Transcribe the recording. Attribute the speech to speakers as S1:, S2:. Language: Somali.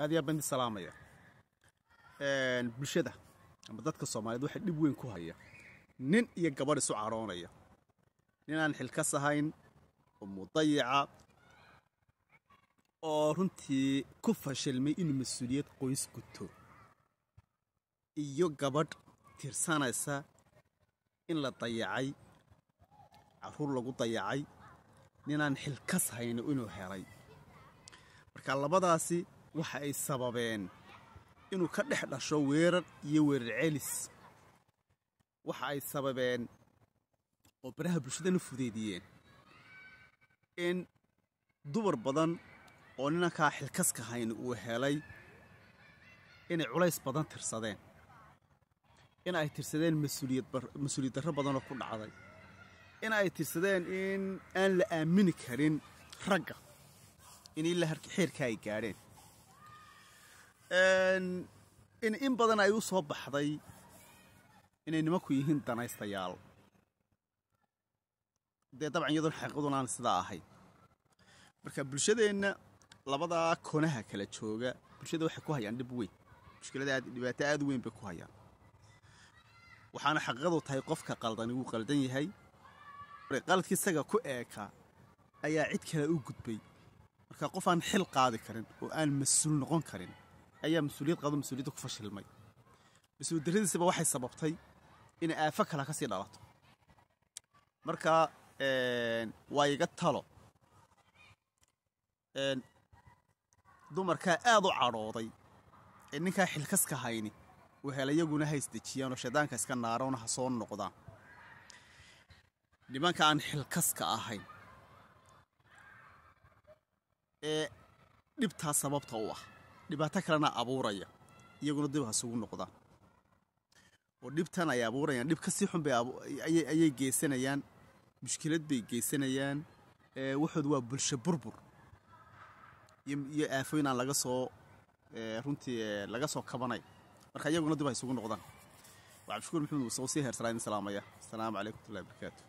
S1: aad iyo bandi salaamaya bulshada ama dadka soomaaliyeed waxaa dhib weyn ku haya nin iyo gabadh isu cadhoonaya ninaan xilkas ahayn oo mudayaca oo runtii ku fashilmay inuu mas-uuliyad qoys guto iyo gabadh tirsanaysa in la dayacay caruur lagu dayacay ninaan xilkas hayno inuu helay marka labadaasi waxa ay sababeen inuu ka dhex dhasho weerar iyo weerar celis waxa ay sababeen oo baraha bulshadana fudeediyeen in dubar badan oo ninankaa xilkaska hayn uu helay inay culays badan tirsadeen in ay tirsadeen mas-uuliyad darro badanoo ku dhacday in ay tirsadeen in aan la aamini karin ragga in ilaa xeerka ay gaadheen in in badan ay u soo baxday inay nimanku yihiin danaystayaal dee dabcan iyadoon xaqiiqaduna aan sidaa ahayn marka bulshadeenna labadaa konaha kala jooga bulshada waxay ku hayaan dhib weyn mushkilada dhibaato aad weyn bay ku hayaan waxaana xaqiiqadu tahay qofka qaldani wuu qaldan yahay qaladkii isaga ku eeka ayaa cid kale u gudbay marka qof aan xil qaadi karin oo aan mas-uul noqon karin ayaa mas-uuliyad qaado mas-uuliyadda ku fashilmay mas-uul waxay sababtay inay aafo kale ka sii dhalato marka waa iga talo dumarkaa aad u cadhooday ee ninkaa xilkaska hayni wahelyaguna ha isdejiyaan oo shaydaanka iska naarona ha soo noqdaan nimanka aan xilkaska ahayn ee dhibtaa sababta u ah dhibaato kalena abuuraya iyaguna dib hasugu noqdaan oo dhibtan ay abuurayaan dhib kasii xun bayayay geysanayaan mushkilad bay geysanayaan waxood waa bulsho burbur iyo aafooyin aan laga soo runtii laga soo kabanay marka iyaguna dib ha isugu noqdaan waxabshukuur maxamed muuse oo sii heersanaa idin salaamaya asalaamu calaykum watullahi barakaatu